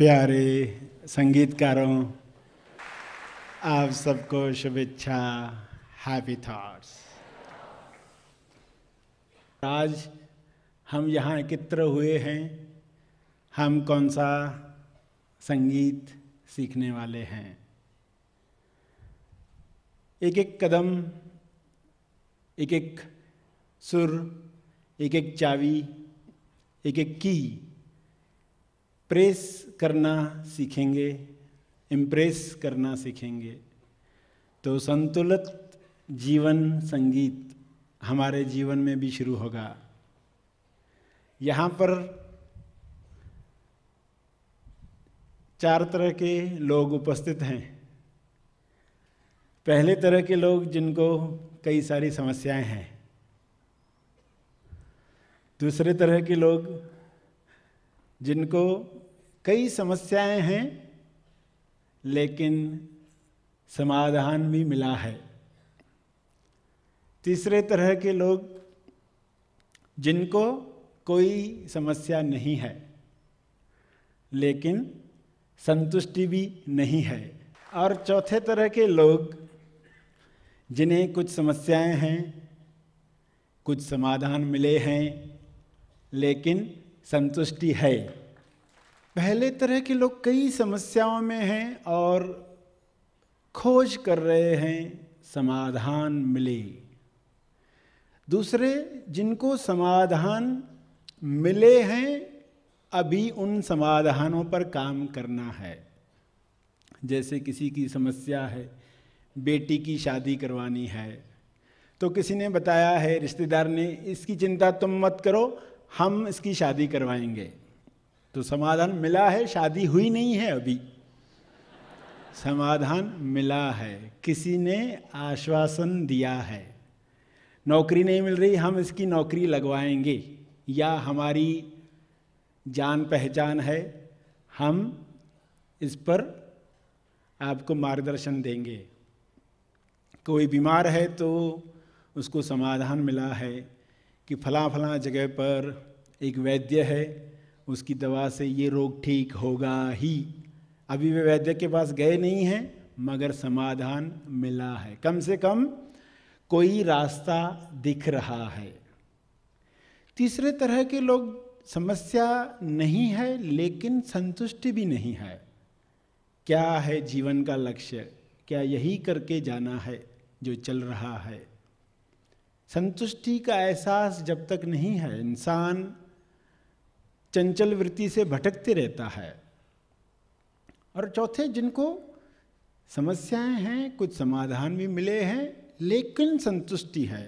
प्यारे संगीतकारों आप सबको शुभेच्छा हैप्पी थॉट्स आज हम यहाँ एकत्र हुए हैं हम कौन सा संगीत सीखने वाले हैं एक एक कदम एक एक सुर एक एक चावी एक एक की प्रेस करना सीखेंगे इम्प्रेस करना सीखेंगे तो संतुलित जीवन संगीत हमारे जीवन में भी शुरू होगा यहाँ पर चार तरह के लोग उपस्थित हैं पहले तरह के लोग जिनको कई सारी समस्याएं हैं दूसरे तरह के लोग जिनको कई समस्याएं हैं लेकिन समाधान भी मिला है तीसरे तरह के लोग जिनको कोई समस्या नहीं है लेकिन संतुष्टि भी नहीं है और चौथे तरह के लोग जिन्हें कुछ समस्याएं हैं कुछ समाधान मिले हैं लेकिन संतुष्टि है पहले तरह के लोग कई समस्याओं में हैं और खोज कर रहे हैं समाधान मिले दूसरे जिनको समाधान मिले हैं अभी उन समाधानों पर काम करना है जैसे किसी की समस्या है बेटी की शादी करवानी है तो किसी ने बताया है रिश्तेदार ने इसकी चिंता तुम मत करो हम इसकी शादी करवाएंगे तो समाधान मिला है शादी हुई नहीं है अभी समाधान मिला है किसी ने आश्वासन दिया है नौकरी नहीं मिल रही हम इसकी नौकरी लगवाएंगे या हमारी जान पहचान है हम इस पर आपको मार्गदर्शन देंगे कोई बीमार है तो उसको समाधान मिला है कि फला फला जगह पर एक वैद्य है उसकी दवा से ये रोग ठीक होगा ही अभी वे वैद्य के पास गए नहीं हैं मगर समाधान मिला है कम से कम कोई रास्ता दिख रहा है तीसरे तरह के लोग समस्या नहीं है लेकिन संतुष्टि भी नहीं है क्या है जीवन का लक्ष्य क्या यही करके जाना है जो चल रहा है संतुष्टि का एहसास जब तक नहीं है इंसान चंचल वृत्ति से भटकते रहता है और चौथे जिनको समस्याएं हैं कुछ समाधान भी मिले हैं लेकिन संतुष्टि है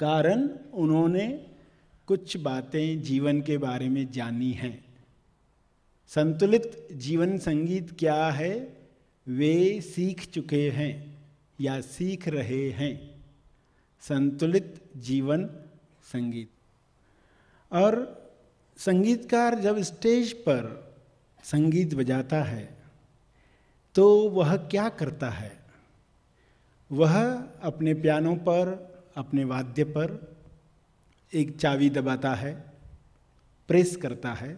कारण उन्होंने कुछ बातें जीवन के बारे में जानी हैं संतुलित जीवन संगीत क्या है वे सीख चुके हैं या सीख रहे हैं संतुलित जीवन संगीत और संगीतकार जब स्टेज पर संगीत बजाता है तो वह क्या करता है वह अपने पियानो पर अपने वाद्य पर एक चावी दबाता है प्रेस करता है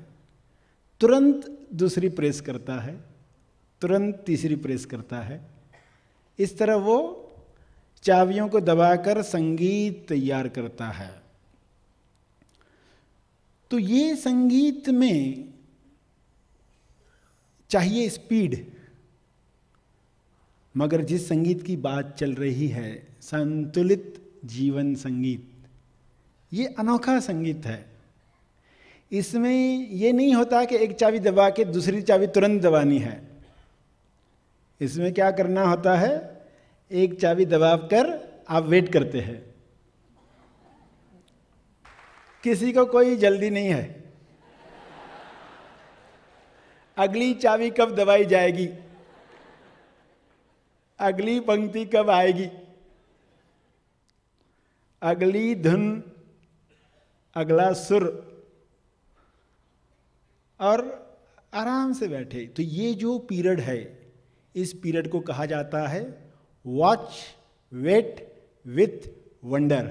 तुरंत दूसरी प्रेस करता है तुरंत तीसरी प्रेस करता है इस तरह वो चावियों को दबाकर संगीत तैयार करता है तो ये संगीत में चाहिए स्पीड मगर जिस संगीत की बात चल रही है संतुलित जीवन संगीत ये अनोखा संगीत है इसमें ये नहीं होता कि एक चाबी दबा के दूसरी चाबी तुरंत दबानी है इसमें क्या करना होता है एक चाबी दबाव कर आप वेट करते हैं किसी को कोई जल्दी नहीं है अगली चाबी कब दबाई जाएगी अगली पंक्ति कब आएगी अगली धुन अगला सुर और आराम से बैठे तो ये जो पीरियड है इस पीरियड को कहा जाता है वॉच वेट विथ वंडर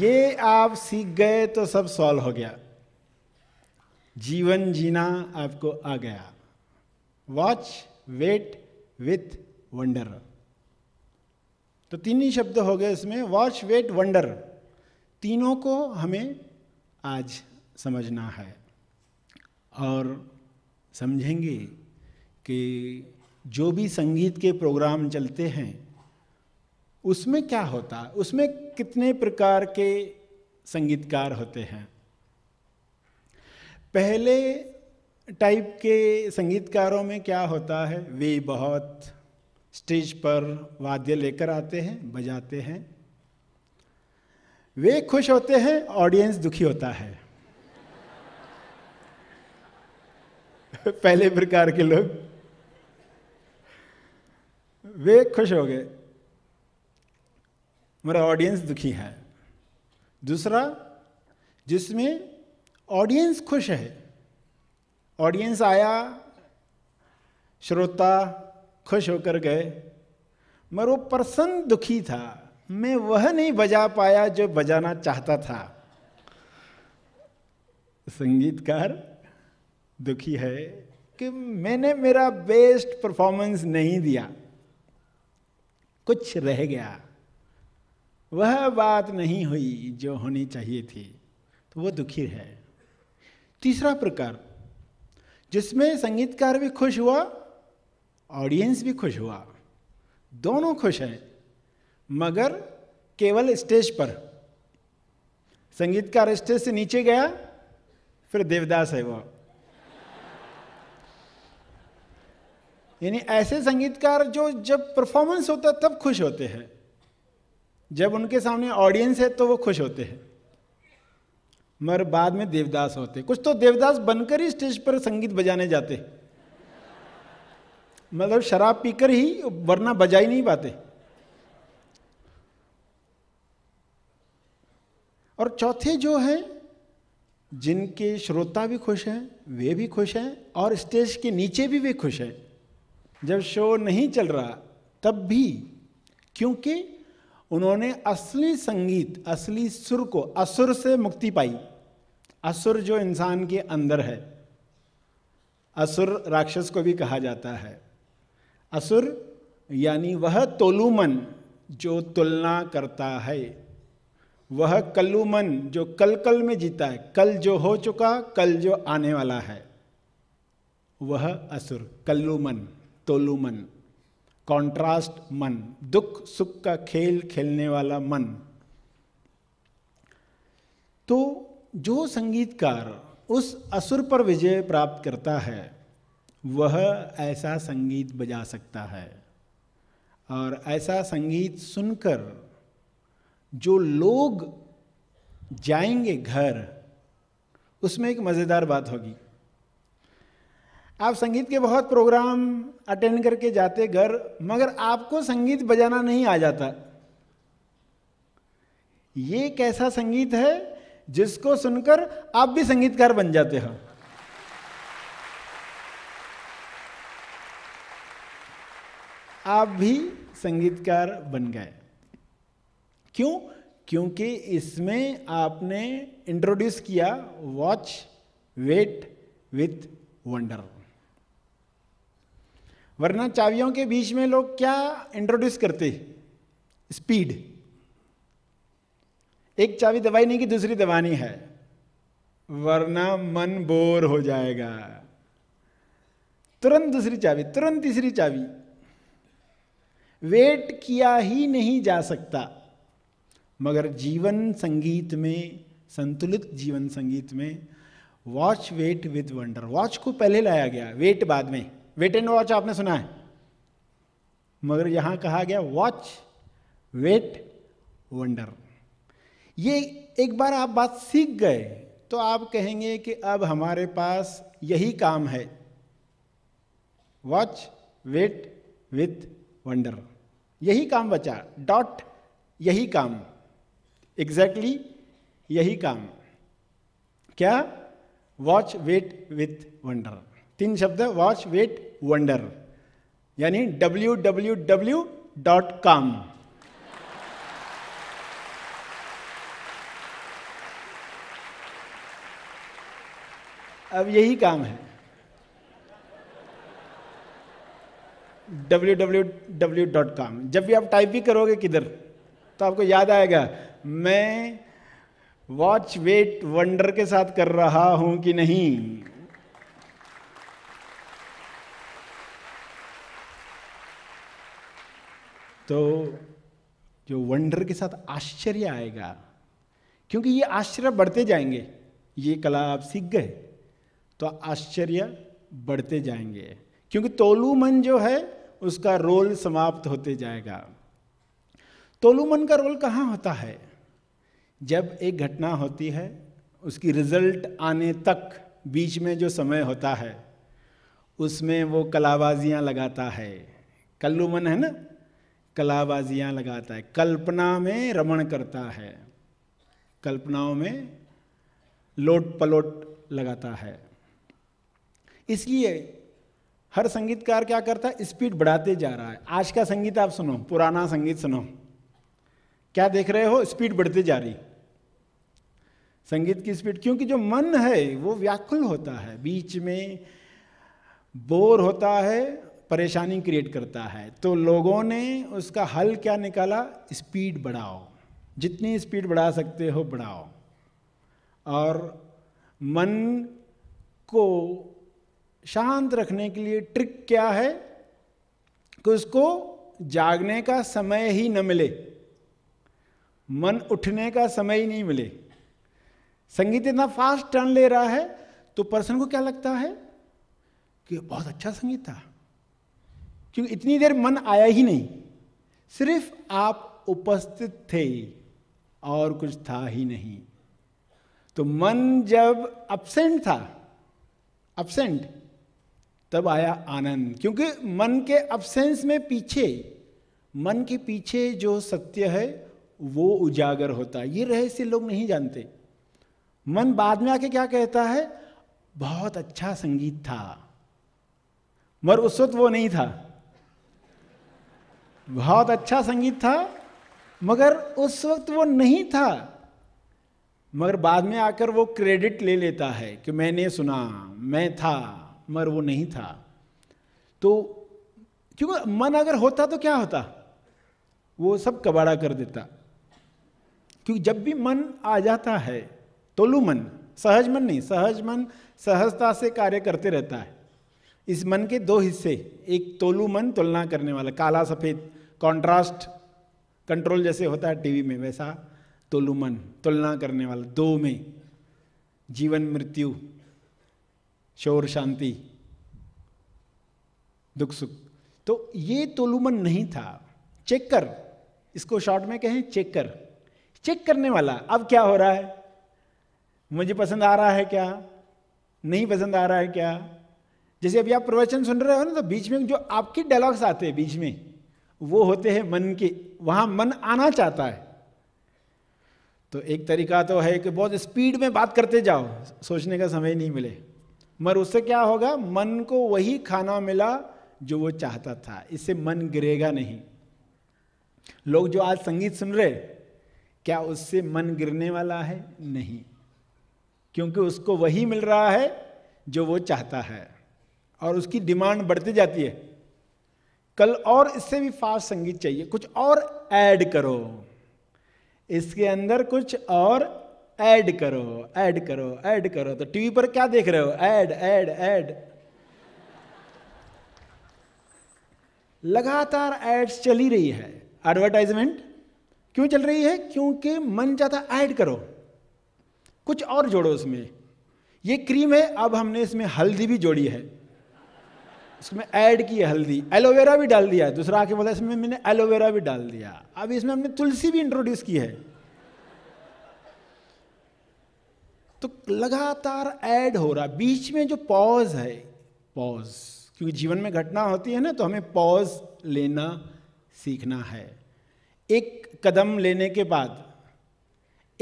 ये आप सीख गए तो सब सॉल्व हो गया जीवन जीना आपको आ गया वॉच वेट विथ वंडर तो तीन ही शब्द हो गए इसमें वॉच वेट वंडर तीनों को हमें आज समझना है और समझेंगे कि जो भी संगीत के प्रोग्राम चलते हैं उसमें क्या होता है उसमें कितने प्रकार के संगीतकार होते हैं पहले टाइप के संगीतकारों में क्या होता है वे बहुत स्टेज पर वाद्य लेकर आते हैं बजाते हैं वे खुश होते हैं ऑडियंस दुखी होता है पहले प्रकार के लोग वे खुश हो गए मेरा ऑडियंस दुखी है दूसरा जिसमें ऑडियंस खुश है ऑडियंस आया श्रोता खुश होकर गए मगर वो पर्सन दुखी था मैं वह नहीं बजा पाया जो बजाना चाहता था संगीतकार दुखी है कि मैंने मेरा बेस्ट परफॉर्मेंस नहीं दिया कुछ रह गया वह बात नहीं हुई जो होनी चाहिए थी तो वो दुखी है तीसरा प्रकार जिसमें संगीतकार भी खुश हुआ ऑडियंस भी खुश हुआ दोनों खुश हैं मगर केवल स्टेज पर संगीतकार स्टेज से नीचे गया फिर देवदास है वह यानी ऐसे संगीतकार जो जब परफॉर्मेंस होता है तब खुश होते हैं जब उनके सामने ऑडियंस है तो वो खुश होते हैं मगर बाद में देवदास होते कुछ तो देवदास बनकर ही स्टेज पर संगीत बजाने जाते मतलब शराब पीकर ही वरना बजा ही नहीं पाते और चौथे जो हैं जिनके श्रोता भी खुश हैं वे भी खुश हैं और स्टेज के नीचे भी वे खुश हैं जब शो नहीं चल रहा तब भी क्योंकि उन्होंने असली संगीत असली सुर को असुर से मुक्ति पाई असुर जो इंसान के अंदर है असुर राक्षस को भी कहा जाता है असुर यानी वह तोलुमन जो तुलना करता है वह कल्लुमन जो कल कल में जीता है कल जो हो चुका कल जो आने वाला है वह असुर मन तोलू मन कॉन्ट्रास्ट मन दुख सुख का खेल खेलने वाला मन तो जो संगीतकार उस असुर पर विजय प्राप्त करता है वह ऐसा संगीत बजा सकता है और ऐसा संगीत सुनकर जो लोग जाएंगे घर उसमें एक मज़ेदार बात होगी आप संगीत के बहुत प्रोग्राम अटेंड करके जाते घर मगर आपको संगीत बजाना नहीं आ जाता ये कैसा संगीत है जिसको सुनकर आप भी संगीतकार बन जाते हो आप भी संगीतकार बन गए क्यों क्योंकि इसमें आपने इंट्रोड्यूस किया वॉच वेट विथ वंडर वरना चावियों के बीच में लोग क्या इंट्रोड्यूस करते स्पीड एक चावी दबाई नहीं कि दूसरी दबानी है वरना मन बोर हो जाएगा तुरंत दूसरी चाबी तुरंत तीसरी चावी वेट किया ही नहीं जा सकता मगर जीवन संगीत में संतुलित जीवन संगीत में watch wait with wonder watch को पहले लाया गया वेट बाद में वेट एंड वॉच आपने सुना है मगर यहां कहा गया वॉच वेट वंडर ये एक बार आप बात सीख गए तो आप कहेंगे कि अब हमारे पास यही काम है वॉच वेट विथ वंडर यही काम बचा डॉट यही काम एग्जैक्टली exactly यही काम क्या वॉच वेट विथ वंडर तीन शब्द वॉच वेट वंडर यानी W W W dot com अब यही काम है W W W dot com जब भी आप टाइप भी करोगे किधर तो आपको याद आएगा मैं वॉच वेट वंडर के साथ कर रहा हूं कि नहीं तो जो वंडर के साथ आश्चर्य आएगा क्योंकि ये आश्चर्य बढ़ते जाएंगे ये कला आप सीख गए तो आश्चर्य बढ़ते जाएंगे क्योंकि तोलू मन जो है उसका रोल समाप्त होते जाएगा तोलू मन का रोल कहाँ होता है जब एक घटना होती है उसकी रिजल्ट आने तक बीच में जो समय होता है उसमें वो कलाबाजियाँ लगाता है कल्लू मन है ना कलाबाजियां लगाता है कल्पना में रमण करता है कल्पनाओं में लोट पलोट लगाता है इसलिए हर संगीतकार क्या करता है स्पीड बढ़ाते जा रहा है आज का संगीत आप सुनो पुराना संगीत सुनो क्या देख रहे हो स्पीड बढ़ते जा रही संगीत की स्पीड क्योंकि जो मन है वो व्याकुल होता है बीच में बोर होता है परेशानी क्रिएट करता है तो लोगों ने उसका हल क्या निकाला स्पीड बढ़ाओ जितनी स्पीड बढ़ा सकते हो बढ़ाओ और मन को शांत रखने के लिए ट्रिक क्या है कि उसको जागने का समय ही न मिले मन उठने का समय ही नहीं मिले संगीत इतना फास्ट टर्न ले रहा है तो पर्सन को क्या लगता है कि बहुत अच्छा संगीत था क्योंकि इतनी देर मन आया ही नहीं सिर्फ आप उपस्थित थे और कुछ था ही नहीं तो मन जब अपसेंट था अपसेंट तब आया आनंद क्योंकि मन के अपसेंस में पीछे मन के पीछे जो सत्य है वो उजागर होता है ये रहस्य लोग नहीं जानते मन बाद में आके क्या कहता है बहुत अच्छा संगीत था मगर उस वक्त वो नहीं था बहुत अच्छा संगीत था मगर उस वक्त वो नहीं था मगर बाद में आकर वो क्रेडिट ले लेता है कि मैंने सुना मैं था मगर वो नहीं था तो क्योंकि मन अगर होता तो क्या होता वो सब कबाड़ा कर देता क्योंकि जब भी मन आ जाता है तोलू मन सहज मन नहीं सहज मन सहजता से कार्य करते रहता है इस मन के दो हिस्से एक तोलू मन तुलना करने वाला काला सफ़ेद कॉन्ट्रास्ट कंट्रोल जैसे होता है टीवी में वैसा तोलू मन तुलना करने वाला दो में जीवन मृत्यु शोर शांति दुख सुख तो ये मन नहीं था चेक कर इसको शॉर्ट में कहें चेक कर चेक करने वाला अब क्या हो रहा है मुझे पसंद आ रहा है क्या नहीं पसंद आ रहा है क्या जैसे अभी आप प्रवचन सुन रहे हो ना तो बीच में जो आपके डायलॉग्स आते हैं बीच में वो होते हैं मन के वहां मन आना चाहता है तो एक तरीका तो है कि बहुत स्पीड में बात करते जाओ सोचने का समय नहीं मिले मगर उससे क्या होगा मन को वही खाना मिला जो वो चाहता था इससे मन गिरेगा नहीं लोग जो आज संगीत सुन रहे क्या उससे मन गिरने वाला है नहीं क्योंकि उसको वही मिल रहा है जो वो चाहता है और उसकी डिमांड बढ़ती जाती है कल और इससे भी फास्ट संगीत चाहिए कुछ और ऐड करो इसके अंदर कुछ और ऐड करो ऐड करो ऐड करो तो टीवी पर क्या देख रहे हो ऐड ऐड ऐड लगातार एड्स चली रही है एडवर्टाइजमेंट क्यों चल रही है क्योंकि मन जाता ऐड करो कुछ और जोड़ो उसमें ये क्रीम है अब हमने इसमें हल्दी भी जोड़ी है इसमें ऐड की हल्दी एलोवेरा भी डाल दिया दूसरा आके बोला इसमें मैंने एलोवेरा भी डाल दिया अब इसमें हमने तुलसी भी इंट्रोड्यूस की है तो लगातार ऐड हो रहा बीच में जो पॉज है पॉज क्योंकि जीवन में घटना होती है ना तो हमें पॉज लेना सीखना है एक कदम लेने के बाद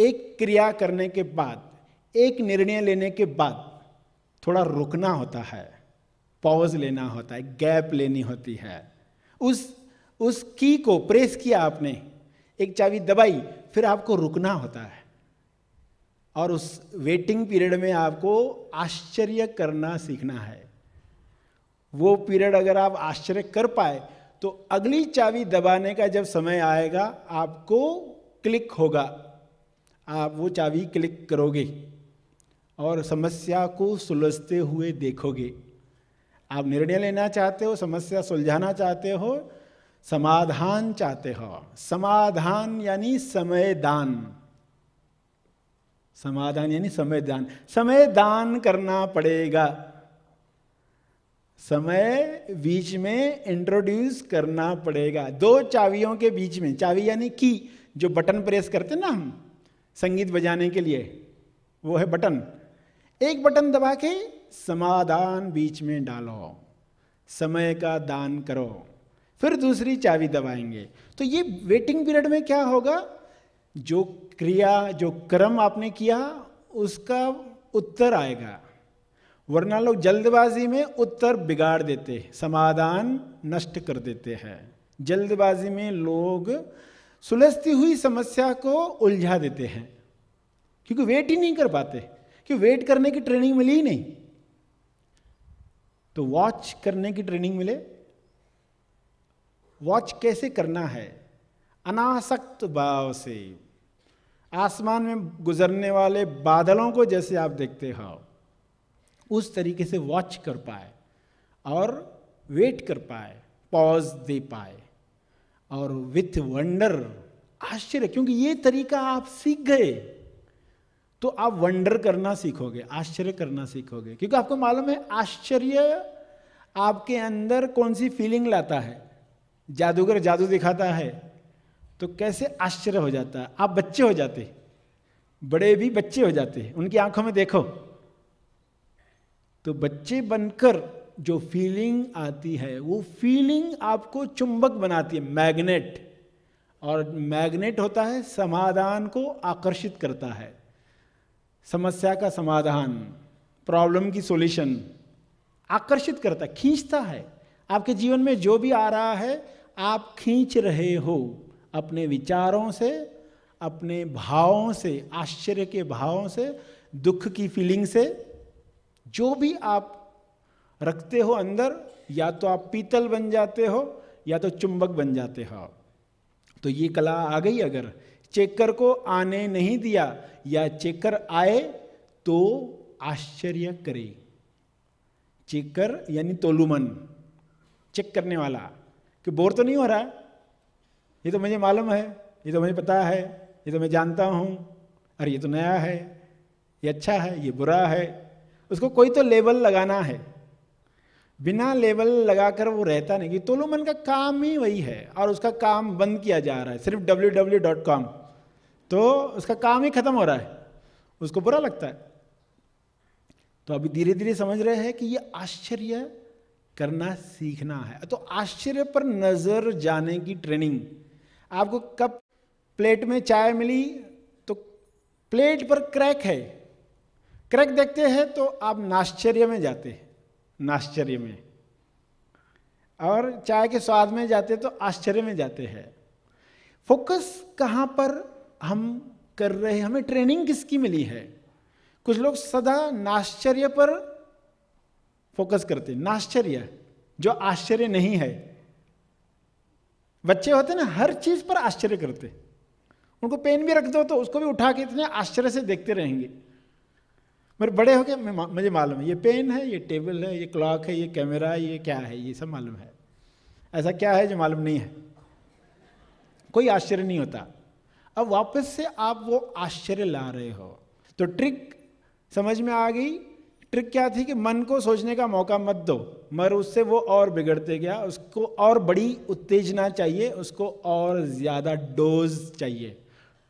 एक क्रिया करने के बाद एक निर्णय लेने के बाद थोड़ा रुकना होता है पॉज लेना होता है गैप लेनी होती है उस उस की को प्रेस किया आपने एक चाबी दबाई फिर आपको रुकना होता है और उस वेटिंग पीरियड में आपको आश्चर्य करना सीखना है वो पीरियड अगर आप आश्चर्य कर पाए तो अगली चाबी दबाने का जब समय आएगा आपको क्लिक होगा आप वो चाबी क्लिक करोगे और समस्या को सुलझते हुए देखोगे आप निर्णय लेना चाहते हो समस्या सुलझाना चाहते हो समाधान चाहते हो समाधान यानी समय दान समाधान यानी समय दान समय दान करना पड़ेगा समय बीच में इंट्रोड्यूस करना पड़ेगा दो चावियों के बीच में चावी यानी की जो बटन प्रेस करते ना हम संगीत बजाने के लिए वो है बटन एक बटन दबा के समाधान बीच में डालो समय का दान करो फिर दूसरी चाबी दबाएंगे तो ये वेटिंग पीरियड में क्या होगा जो क्रिया जो कर्म आपने किया उसका उत्तर आएगा वरना लोग जल्दबाजी में उत्तर बिगाड़ देते हैं समाधान नष्ट कर देते हैं जल्दबाजी में लोग सुलझती हुई समस्या को उलझा देते हैं क्योंकि वेट ही नहीं कर पाते क्योंकि वेट करने की ट्रेनिंग मिली ही नहीं तो वॉच करने की ट्रेनिंग मिले वॉच कैसे करना है अनासक्त भाव से आसमान में गुजरने वाले बादलों को जैसे आप देखते हो उस तरीके से वॉच कर पाए और वेट कर पाए पॉज दे पाए और विथ वंडर आश्चर्य क्योंकि ये तरीका आप सीख गए तो आप वंडर करना सीखोगे आश्चर्य करना सीखोगे क्योंकि आपको मालूम है आश्चर्य आपके अंदर कौन सी फीलिंग लाता है जादूगर जादू दिखाता है तो कैसे आश्चर्य हो जाता है आप बच्चे हो जाते बड़े भी बच्चे हो जाते हैं उनकी आंखों में देखो तो बच्चे बनकर जो फीलिंग आती है वो फीलिंग आपको चुंबक बनाती है मैग्नेट और मैग्नेट होता है समाधान को आकर्षित करता है समस्या का समाधान प्रॉब्लम की सॉल्यूशन आकर्षित करता है खींचता है आपके जीवन में जो भी आ रहा है आप खींच रहे हो अपने विचारों से अपने भावों से आश्चर्य के भावों से दुख की फीलिंग से जो भी आप रखते हो अंदर या तो आप पीतल बन जाते हो या तो चुंबक बन जाते हो तो ये कला आ गई अगर चेकर को आने नहीं दिया या चेकर आए तो आश्चर्य करे चेकर यानी तोलुमन चेक करने वाला कि बोर तो नहीं हो रहा ये तो मुझे मालूम है ये तो मुझे पता है ये तो मैं जानता हूँ अरे ये तो नया है ये अच्छा है ये बुरा है उसको कोई तो लेबल लगाना है बिना लेबल लगाकर वो रहता नहीं कि तोलुमन का काम ही वही है और उसका काम बंद किया जा रहा है सिर्फ डब्ल्यू डब्ल्यू डॉट कॉम तो उसका काम ही खत्म हो रहा है उसको बुरा लगता है तो अभी धीरे धीरे समझ रहे हैं कि ये आश्चर्य करना सीखना है तो आश्चर्य पर नजर जाने की ट्रेनिंग आपको कब प्लेट में चाय मिली तो प्लेट पर क्रैक है क्रैक देखते हैं तो आप नाश्चर्य में जाते हैं नाश्चर्य में और चाय के स्वाद में जाते तो आश्चर्य में जाते हैं फोकस कहाँ पर हम कर रहे हमें ट्रेनिंग किसकी मिली है कुछ लोग सदा नाश्चर्य पर फोकस करते नाश्चर्य जो आश्चर्य नहीं है बच्चे होते ना हर चीज पर आश्चर्य करते उनको पेन भी रख दो तो उसको भी उठा के इतने आश्चर्य से देखते रहेंगे मेरे बड़े हो गए मुझे मालूम है ये पेन है ये टेबल है ये क्लॉक है ये कैमरा है ये क्या है ये सब मालूम है ऐसा क्या है जो मालूम नहीं है कोई आश्चर्य नहीं होता अब वापस से आप वो आश्चर्य ला रहे हो तो ट्रिक समझ में आ गई ट्रिक क्या थी कि मन को सोचने का मौका मत दो मगर उससे वो और बिगड़ते गया उसको और बड़ी उत्तेजना चाहिए उसको और ज़्यादा डोज चाहिए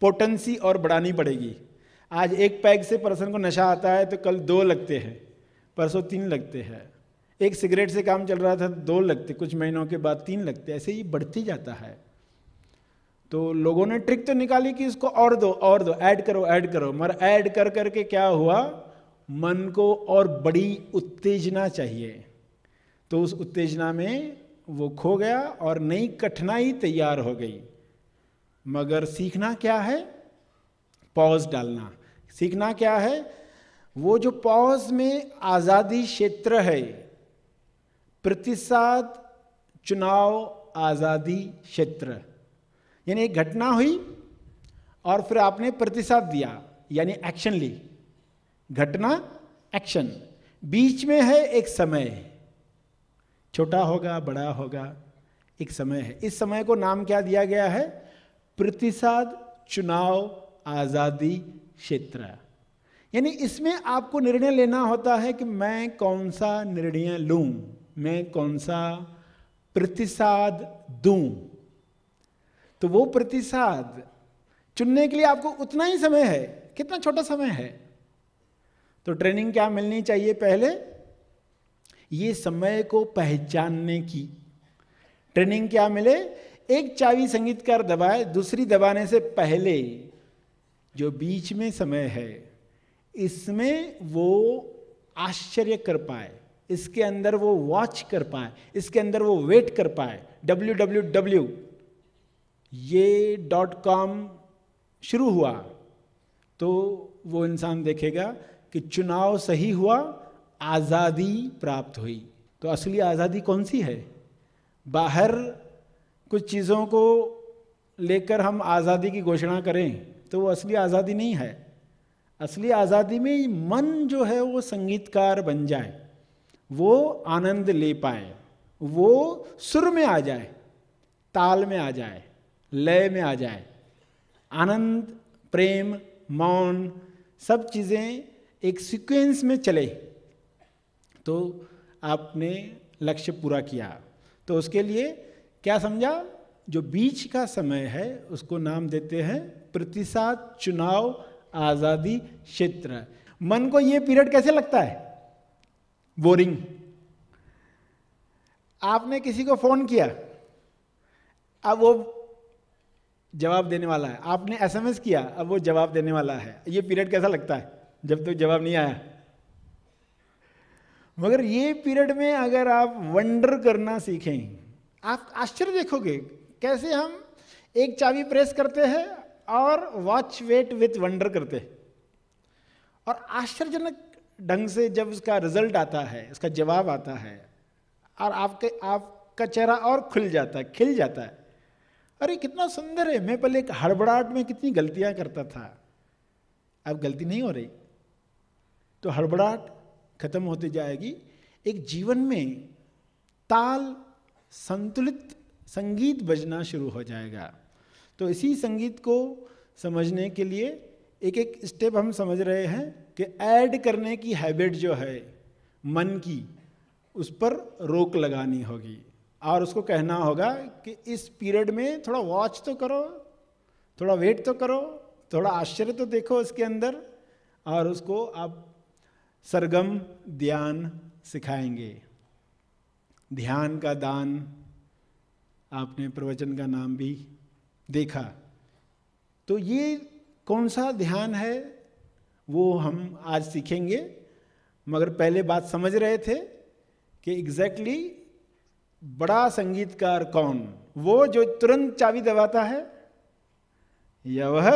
पोटेंसी और बढ़ानी पड़ेगी आज एक पैग से पर्सन को नशा आता है तो कल दो लगते हैं परसों तीन लगते हैं एक सिगरेट से काम चल रहा था तो दो लगते कुछ महीनों के बाद तीन लगते ऐसे ही बढ़ती जाता है तो लोगों ने ट्रिक तो निकाली कि इसको और दो और दो ऐड करो ऐड करो मगर ऐड कर करके क्या हुआ मन को और बड़ी उत्तेजना चाहिए तो उस उत्तेजना में वो खो गया और नई कठिनाई तैयार हो गई मगर सीखना क्या है पॉज डालना सीखना क्या है वो जो पॉज में आज़ादी क्षेत्र है प्रतिसाद चुनाव आज़ादी क्षेत्र यानी एक घटना हुई और फिर आपने प्रतिसाद दिया यानी एक्शन ली घटना एक्शन बीच में है एक समय छोटा होगा बड़ा होगा एक समय है इस समय को नाम क्या दिया गया है प्रतिसाद चुनाव आज़ादी क्षेत्र यानी इसमें आपको निर्णय लेना होता है कि मैं कौन सा निर्णय लूं मैं कौन सा प्रतिसाद दूं तो वो प्रतिसाद चुनने के लिए आपको उतना ही समय है कितना छोटा समय है तो ट्रेनिंग क्या मिलनी चाहिए पहले ये समय को पहचानने की ट्रेनिंग क्या मिले एक चावी संगीतकार दबाए दूसरी दबाने से पहले जो बीच में समय है इसमें वो आश्चर्य कर पाए इसके अंदर वो वॉच कर पाए इसके अंदर वो वेट कर पाए डब्ल्यू डब्ल्यू डब्ल्यू ये डॉट कॉम शुरू हुआ तो वो इंसान देखेगा कि चुनाव सही हुआ आज़ादी प्राप्त हुई तो असली आज़ादी कौन सी है बाहर कुछ चीज़ों को लेकर हम आज़ादी की घोषणा करें तो वो असली आज़ादी नहीं है असली आज़ादी में मन जो है वो संगीतकार बन जाए वो आनंद ले पाए वो सुर में आ जाए ताल में आ जाए लय में आ जाए आनंद प्रेम मौन सब चीज़ें एक सीक्वेंस में चले तो आपने लक्ष्य पूरा किया तो उसके लिए क्या समझा जो बीच का समय है उसको नाम देते हैं प्रतिसाद चुनाव आज़ादी क्षेत्र मन को ये पीरियड कैसे लगता है बोरिंग आपने किसी को फ़ोन किया अब वो जवाब देने वाला है आपने एसएमएस किया अब वो जवाब देने वाला है ये पीरियड कैसा लगता है जब तक तो जवाब नहीं आया मगर ये पीरियड में अगर आप वंडर करना सीखें आप आश्चर्य देखोगे कैसे हम एक चाबी प्रेस करते हैं और वॉच वेट विथ वंडर करते हैं और आश्चर्यजनक ढंग से जब उसका रिजल्ट आता है उसका जवाब आता है और आपके आपका चेहरा और खुल जाता है खिल जाता है अरे कितना सुंदर है मैं पहले एक हड़बड़ाहट में कितनी गलतियां करता था अब गलती नहीं हो रही तो हड़बड़ाहट खत्म होती जाएगी एक जीवन में ताल संतुलित संगीत बजना शुरू हो जाएगा तो इसी संगीत को समझने के लिए एक एक स्टेप हम समझ रहे हैं कि ऐड करने की हैबिट जो है मन की उस पर रोक लगानी होगी और उसको कहना होगा कि इस पीरियड में थोड़ा वॉच तो करो थोड़ा वेट तो करो थोड़ा आश्चर्य तो देखो उसके अंदर और उसको आप सरगम ध्यान सिखाएंगे ध्यान का दान आपने प्रवचन का नाम भी देखा तो ये कौन सा ध्यान है वो हम आज सीखेंगे मगर पहले बात समझ रहे थे कि एग्जैक्टली exactly बड़ा संगीतकार कौन वो जो तुरंत चाबी दबाता है या वह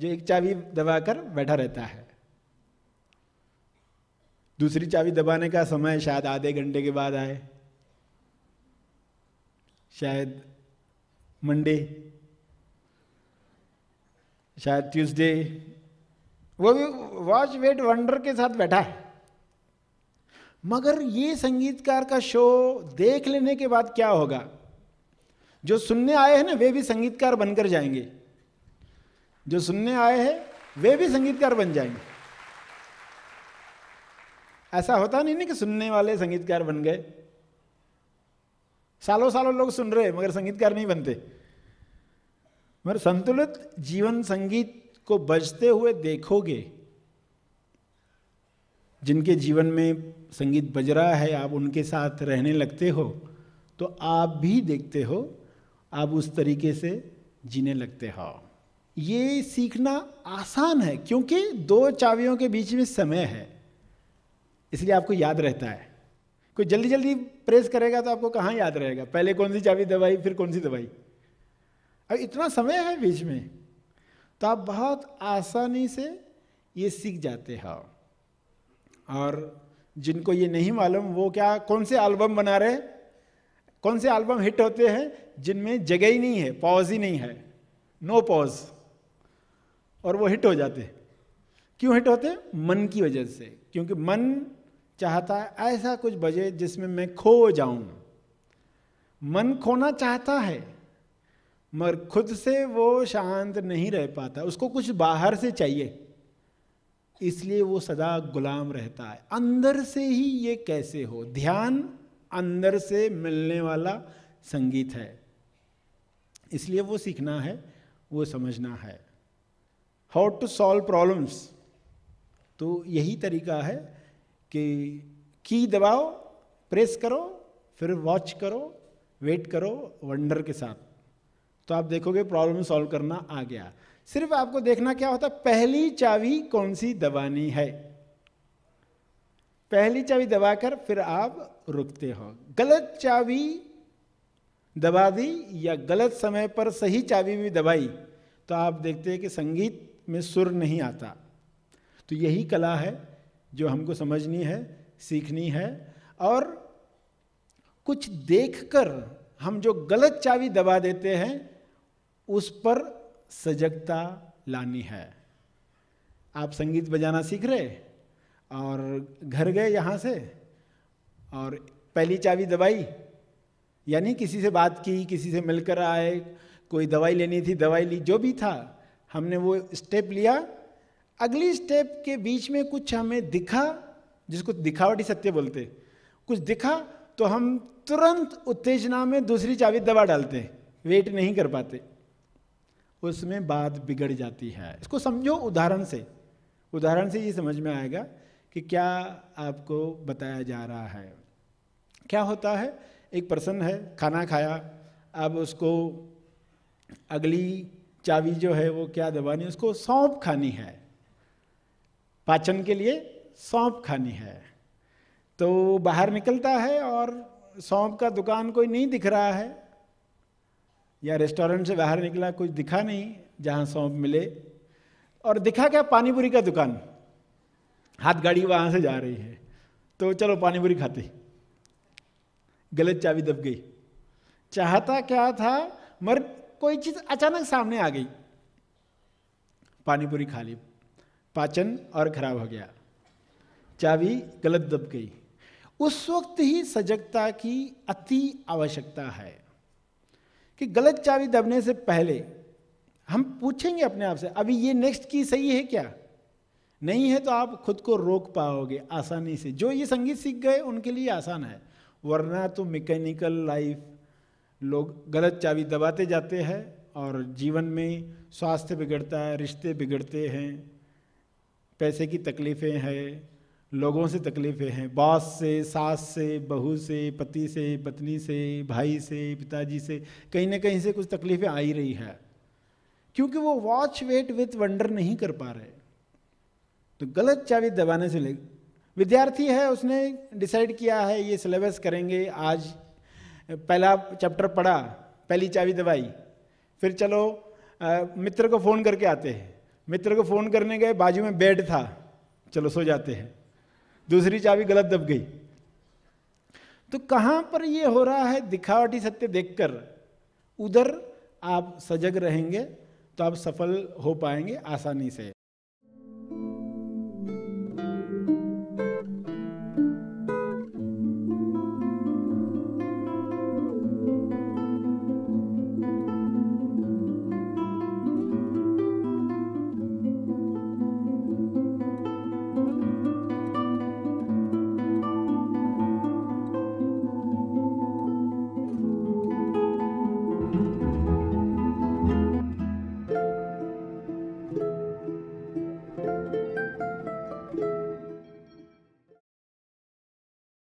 जो एक चाबी दबाकर बैठा रहता है दूसरी चाबी दबाने का समय शायद आधे घंटे के बाद आए शायद मंडे शायद ट्यूसडे वो भी वॉच वेट वंडर के साथ बैठा है मगर ये संगीतकार का शो देख लेने के बाद क्या होगा जो सुनने आए हैं ना वे भी संगीतकार बनकर जाएंगे जो सुनने आए हैं वे भी संगीतकार बन जाएंगे ऐसा होता नहीं ना कि सुनने वाले संगीतकार बन गए सालों सालों लोग सुन रहे मगर संगीतकार नहीं बनते मगर संतुलित जीवन संगीत को बजते हुए देखोगे जिनके जीवन में संगीत बज रहा है आप उनके साथ रहने लगते हो तो आप भी देखते हो आप उस तरीके से जीने लगते हो ये सीखना आसान है क्योंकि दो चाबियों के बीच में समय है इसलिए आपको याद रहता है कोई जल्दी जल्दी प्रेस करेगा तो आपको कहाँ याद रहेगा पहले कौन सी चाबी दवाई फिर कौन सी दवाई अब इतना समय है बीच में तो आप बहुत आसानी से ये सीख जाते हो और जिनको ये नहीं मालूम वो क्या कौन से एल्बम बना रहे कौन से एल्बम हिट होते हैं जिनमें जगह ही नहीं है पॉज ही नहीं है नो पॉज और वो हिट हो जाते क्यों हिट होते मन की वजह से क्योंकि मन चाहता है ऐसा कुछ बजे जिसमें मैं खो जाऊं मन खोना चाहता है मगर खुद से वो शांत नहीं रह पाता उसको कुछ बाहर से चाहिए इसलिए वो सदा गुलाम रहता है अंदर से ही ये कैसे हो ध्यान अंदर से मिलने वाला संगीत है इसलिए वो सीखना है वो समझना है हाउ टू सॉल्व प्रॉब्लम्स तो यही तरीका है कि की दबाओ प्रेस करो फिर वॉच करो वेट करो वंडर के साथ तो आप देखोगे प्रॉब्लम सॉल्व करना आ गया सिर्फ आपको देखना क्या होता पहली चाबी कौन सी दबानी है पहली चाबी दबाकर फिर आप रुकते हो गलत चाबी दबा दी या गलत समय पर सही चाबी भी दबाई तो आप देखते हैं कि संगीत में सुर नहीं आता तो यही कला है जो हमको समझनी है सीखनी है और कुछ देखकर हम जो गलत चाबी दबा देते हैं उस पर सजगता लानी है आप संगीत बजाना सीख रहे और घर गए यहाँ से और पहली चाबी दबाई यानी किसी से बात की किसी से मिलकर आए कोई दवाई लेनी थी दवाई ली जो भी था हमने वो स्टेप लिया अगली स्टेप के बीच में कुछ हमें दिखा जिसको दिखावटी सत्य बोलते कुछ दिखा तो हम तुरंत उत्तेजना में दूसरी चाबी दबा डालते वेट नहीं कर पाते उसमें बात बिगड़ जाती है इसको समझो उदाहरण से उदाहरण से ये समझ में आएगा कि क्या आपको बताया जा रहा है क्या होता है एक पर्सन है खाना खाया अब उसको अगली चाबी जो है वो क्या दबानी उसको सौंप खानी है पाचन के लिए सौंप खानी है तो बाहर निकलता है और सौंप का दुकान कोई नहीं दिख रहा है या रेस्टोरेंट से बाहर निकला कुछ दिखा नहीं जहाँ सौंप मिले और दिखा क्या पानीपुरी का दुकान हाथ गाड़ी वहाँ से जा रही है तो चलो पानीपुरी खाते गलत चाबी दब गई चाहता क्या था मगर कोई चीज़ अचानक सामने आ गई पानीपुरी खा ली पाचन और खराब हो गया चाबी गलत दब गई उस वक्त ही सजगता की अति आवश्यकता है कि गलत चाबी दबने से पहले हम पूछेंगे अपने आप से अभी ये नेक्स्ट की सही है क्या नहीं है तो आप खुद को रोक पाओगे आसानी से जो ये संगीत सीख गए उनके लिए आसान है वरना तो मैकेनिकल लाइफ लोग गलत चाबी दबाते जाते हैं और जीवन में स्वास्थ्य बिगड़ता है रिश्ते बिगड़ते हैं पैसे की तकलीफ़ें हैं लोगों से तकलीफ़ें हैं बॉस से सास से बहू से पति से पत्नी से भाई से पिताजी से कहीं ना कहीं से कुछ तकलीफ़ें आ ही रही है क्योंकि वो वॉच वेट विथ वंडर नहीं कर पा रहे तो गलत चाबी दबाने से ले विद्यार्थी है उसने डिसाइड किया है ये सिलेबस करेंगे आज पहला चैप्टर पढ़ा पहली चाबी दबाई फिर चलो आ, मित्र को फ़ोन करके आते हैं मित्र को फ़ोन करने गए बाजू में बेड था चलो सो जाते हैं दूसरी चाबी गलत दब गई तो कहां पर ये हो रहा है दिखावटी सत्य देखकर उधर आप सजग रहेंगे तो आप सफल हो पाएंगे आसानी से